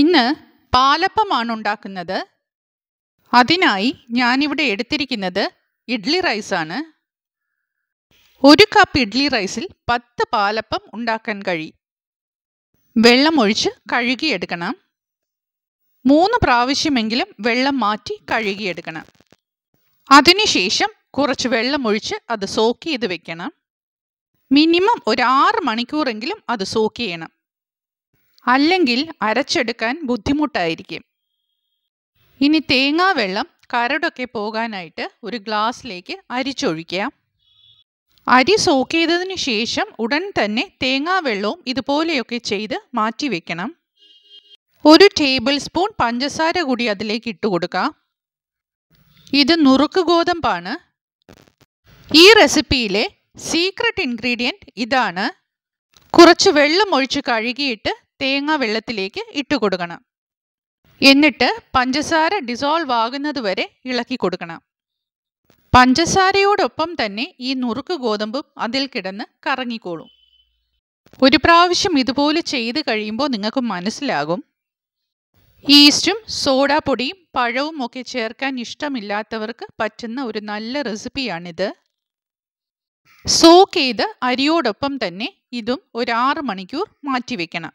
ഇന്ന് പാലപ്പമാണ് ഉണ്ടാക്കുന്നത് അതിനായി ഞാനിവിടെ എടുത്തിരിക്കുന്നത് ഇഡ്ലി റൈസാണ് ഒരു കപ്പ് ഇഡ്ലി റൈസിൽ പത്ത് പാലപ്പം ഉണ്ടാക്കാൻ കഴി വെള്ളമൊഴിച്ച് കഴുകിയെടുക്കണം മൂന്ന് പ്രാവശ്യമെങ്കിലും വെള്ളം മാറ്റി കഴുകിയെടുക്കണം അതിനുശേഷം കുറച്ച് വെള്ളമൊഴിച്ച് അത് സോക്ക് ചെയ്ത് വെക്കണം മിനിമം ഒരു ആറ് മണിക്കൂറെങ്കിലും അത് സോക്ക് ചെയ്യണം അല്ലെങ്കിൽ അരച്ചെടുക്കാൻ ബുദ്ധിമുട്ടായിരിക്കും ഇനി തേങ്ങാവെള്ളം കരടൊക്കെ പോകാനായിട്ട് ഒരു ഗ്ലാസ്സിലേക്ക് അരിച്ചൊഴിക്കുക അരി സോക്ക് ശേഷം ഉടൻ തന്നെ തേങ്ങാവെള്ളവും ഇതുപോലെയൊക്കെ ചെയ്ത് മാറ്റി വെക്കണം ഒരു ടേബിൾ സ്പൂൺ പഞ്ചസാര കൂടി അതിലേക്ക് ഇട്ടു കൊടുക്കുക ഇത് നുറുക്ക് ഗോതമ്പാണ് ഈ റെസിപ്പിയിലെ സീക്രട്ട് ഇൻഗ്രീഡിയൻറ്റ് ഇതാണ് കുറച്ച് വെള്ളം ഒഴിച്ച് കഴുകിയിട്ട് തേങ്ങ വെള്ളത്തിലേക്ക് ഇട്ട് കൊടുക്കണം എന്നിട്ട് പഞ്ചസാര ഡിസോൾവ് ആകുന്നത് വരെ ഇളക്കി കൊടുക്കണം പഞ്ചസാരയോടൊപ്പം തന്നെ ഈ നുറുക്ക് ഗോതമ്പും അതിൽ കിടന്ന് കറങ്ങിക്കോളും ഒരു പ്രാവശ്യം ഇതുപോലെ ചെയ്ത് കഴിയുമ്പോൾ നിങ്ങൾക്ക് മനസ്സിലാകും ഈസ്റ്റും സോഡാപ്പൊടിയും പഴവും ഒക്കെ ചേർക്കാൻ ഇഷ്ടമില്ലാത്തവർക്ക് പറ്റുന്ന ഒരു നല്ല റെസിപ്പിയാണിത് സോക്ക് ചെയ്ത് അരിയോടൊപ്പം തന്നെ ഇതും ഒരു ആറ് മണിക്കൂർ മാറ്റിവെക്കണം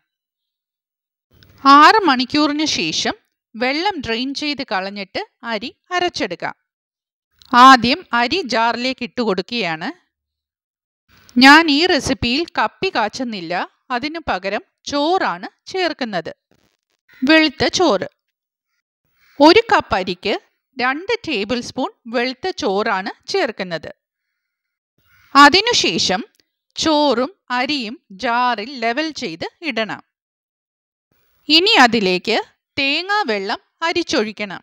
ആറ് മണിക്കൂറിന് ശേഷം വെള്ളം ഡ്രെയിൻ ചെയ്ത് കളഞ്ഞിട്ട് അരി അരച്ചെടുക്കാം ആദ്യം അരി ജാറിലേക്ക് ഇട്ട് കൊടുക്കുകയാണ് ഞാൻ ഈ റെസിപ്പിയിൽ കപ്പി കാച്ചുന്നില്ല അതിനു പകരം ചോറാണ് ചേർക്കുന്നത് വെളുത്ത ചോറ് ഒരു കപ്പ് അരിക്ക് രണ്ട് ടേബിൾ സ്പൂൺ വെളുത്ത ചോറാണ് ചേർക്കുന്നത് അതിനുശേഷം ചോറും അരിയും ജാറിൽ ലെവൽ ചെയ്ത് ഇടണം ഇനി അതിലേക്ക് തേങ്ങാ വെള്ളം അരിച്ചൊഴിക്കണം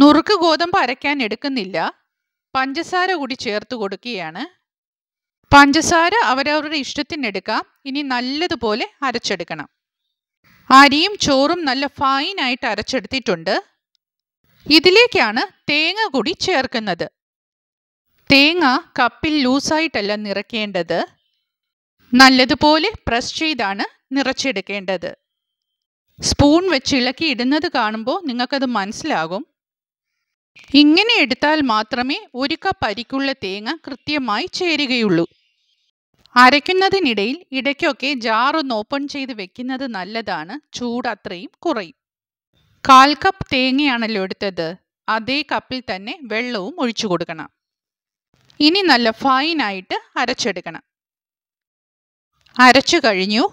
നുറുക്ക് ഗോതമ്പ് അരയ്ക്കാൻ എടുക്കുന്നില്ല പഞ്ചസാര കൂടി ചേർത്ത് കൊടുക്കുകയാണ് പഞ്ചസാര അവരവരുടെ ഇഷ്ടത്തിനെടുക്കാം ഇനി നല്ലതുപോലെ അരച്ചെടുക്കണം അരിയും ചോറും നല്ല ഫൈനായിട്ട് അരച്ചെടുത്തിട്ടുണ്ട് ഇതിലേക്കാണ് തേങ്ങ കൂടി ചേർക്കുന്നത് തേങ്ങ കപ്പിൽ ലൂസായിട്ടല്ല നിറയ്ക്കേണ്ടത് നല്ലതുപോലെ പ്രസ് ചെയ്താണ് നിറച്ചെടുക്കേണ്ടത് സ്പൂൺ വെച്ച് ഇളക്കി ഇടുന്നത് കാണുമ്പോൾ നിങ്ങൾക്കത് മനസ്സിലാകും ഇങ്ങനെ എടുത്താൽ മാത്രമേ ഒരു കപ്പ് അരിക്കുള്ള തേങ്ങ കൃത്യമായി ചേരുകയുള്ളൂ അരയ്ക്കുന്നതിനിടയിൽ ഇടയ്ക്കൊക്കെ ഒന്ന് ഓപ്പൺ ചെയ്ത് വെക്കുന്നത് നല്ലതാണ് ചൂട് അത്രയും കുറയും കാൽ കപ്പ് തേങ്ങയാണല്ലോ എടുത്തത് അതേ കപ്പിൽ തന്നെ വെള്ളവും ഒഴിച്ചു കൊടുക്കണം ഇനി നല്ല ഫൈനായിട്ട് അരച്ചെടുക്കണം അരച്ചു കഴിഞ്ഞു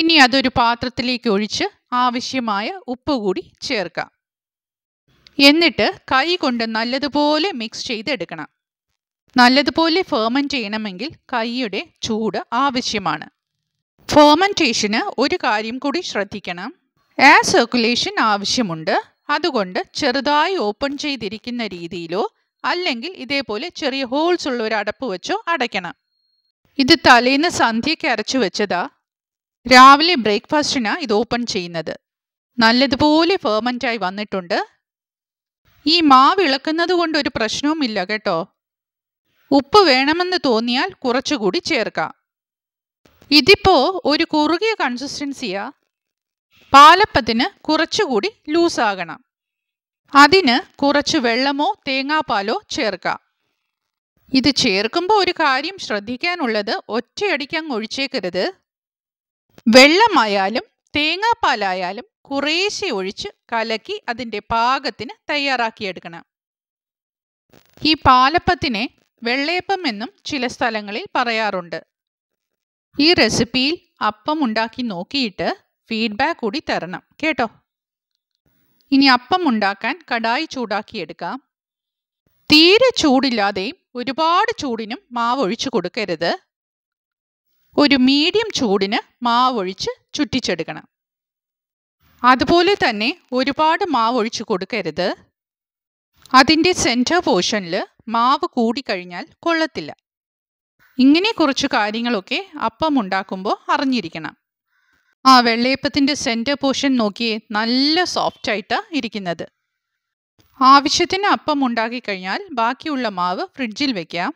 ഇനി അതൊരു പാത്രത്തിലേക്ക് ഒഴിച്ച് ആവശ്യമായ ഉപ്പ് കൂടി ചേർക്കാം എന്നിട്ട് കൈ കൊണ്ട് നല്ലതുപോലെ മിക്സ് ചെയ്തെടുക്കണം നല്ലതുപോലെ ഫേമൻറ്റ് ചെയ്യണമെങ്കിൽ കൈയുടെ ചൂട് ആവശ്യമാണ് ഫേമൻറ്റേഷന് ഒരു കാര്യം കൂടി ശ്രദ്ധിക്കണം എയർ സർക്കുലേഷൻ ആവശ്യമുണ്ട് അതുകൊണ്ട് ചെറുതായി ഓപ്പൺ ചെയ്തിരിക്കുന്ന രീതിയിലോ അല്ലെങ്കിൽ ഇതേപോലെ ചെറിയ ഹോൾസ് ഉള്ള ഒരു അടപ്പ് വെച്ചോ അടയ്ക്കണം ഇത് തലേന്ന് സന്ധ്യയ്ക്ക് അരച്ചു വെച്ചതാ രാവിലെ ബ്രേക്ക്ഫാസ്റ്റിന് ഇത് ഓപ്പൺ ചെയ്യുന്നത് നല്ലതുപോലെ ആയി വന്നിട്ടുണ്ട് ഈ മാവ് ഇളക്കുന്നത് കൊണ്ട് ഒരു പ്രശ്നവുമില്ല കേട്ടോ ഉപ്പ് വേണമെന്ന് തോന്നിയാൽ കുറച്ചുകൂടി ചേർക്കാം ഇതിപ്പോ ഒരു കുറുകിയ കൺസിസ്റ്റൻസിയാ പാലപ്പത്തിന് കുറച്ചുകൂടി ലൂസാകണം അതിന് കുറച്ച് വെള്ളമോ തേങ്ങാപ്പാലോ ചേർക്കാം ഇത് ചേർക്കുമ്പോൾ ഒരു കാര്യം ശ്രദ്ധിക്കാനുള്ളത് ഒറ്റയടിക്കങ്ങ് ഒഴിച്ചേക്കരുത് വെള്ളമായാലും തേങ്ങാപ്പാലായാലും കുറേശ്ശെ ഒഴിച്ച് കലക്കി അതിൻ്റെ പാകത്തിന് തയ്യാറാക്കിയെടുക്കണം ഈ പാലപ്പത്തിനെ വെള്ളയപ്പം എന്നും ചില സ്ഥലങ്ങളിൽ പറയാറുണ്ട് ഈ റെസിപ്പിയിൽ അപ്പം ഉണ്ടാക്കി നോക്കിയിട്ട് ഫീഡ്ബാക്ക് കൂടി തരണം കേട്ടോ ഇനി അപ്പം ഉണ്ടാക്കാൻ കടായി ചൂടാക്കിയെടുക്കാം തീരെ ചൂടില്ലാതെയും ഒരുപാട് ചൂടിനും മാവ് ഒഴിച്ചു കൊടുക്കരുത് ഒരു മീഡിയം ചൂടിന് മാവൊഴിച്ച് ചുറ്റിച്ചെടുക്കണം അതുപോലെ തന്നെ ഒരുപാട് മാവ് ഒഴിച്ച് കൊടുക്കരുത് അതിൻ്റെ സെൻറ്റർ പോർഷനിൽ മാവ് കൂടിക്കഴിഞ്ഞാൽ കൊള്ളത്തില്ല ഇങ്ങനെ കുറച്ച് കാര്യങ്ങളൊക്കെ അപ്പം ഉണ്ടാക്കുമ്പോൾ അറിഞ്ഞിരിക്കണം ആ വെള്ളയപ്പത്തിൻ്റെ സെൻറ്റർ പോർഷൻ നോക്കിയേ നല്ല സോഫ്റ്റ് ആയിട്ടാണ് ഇരിക്കുന്നത് ആവശ്യത്തിന് അപ്പം ഉണ്ടാക്കി കഴിഞ്ഞാൽ ബാക്കിയുള്ള മാവ് ഫ്രിഡ്ജിൽ വെക്കാം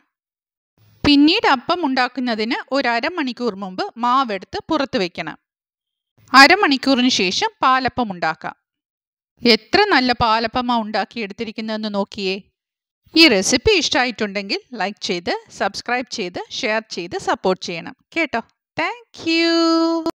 പിന്നീട് അപ്പം ഉണ്ടാക്കുന്നതിന് ഒരു അരമണിക്കൂർ മുമ്പ് മാവെടുത്ത് പുറത്ത് വയ്ക്കണം അരമണിക്കൂറിന് ശേഷം പാലപ്പം ഉണ്ടാക്കാം എത്ര നല്ല ഉണ്ടാക്കി എടുത്തിരിക്കുന്നതെന്ന് നോക്കിയേ ഈ റെസിപ്പി ഇഷ്ടമായിട്ടുണ്ടെങ്കിൽ ലൈക്ക് ചെയ്ത് സബ്സ്ക്രൈബ് ചെയ്ത് ഷെയർ ചെയ്ത് സപ്പോർട്ട് ചെയ്യണം കേട്ടോ താങ്ക്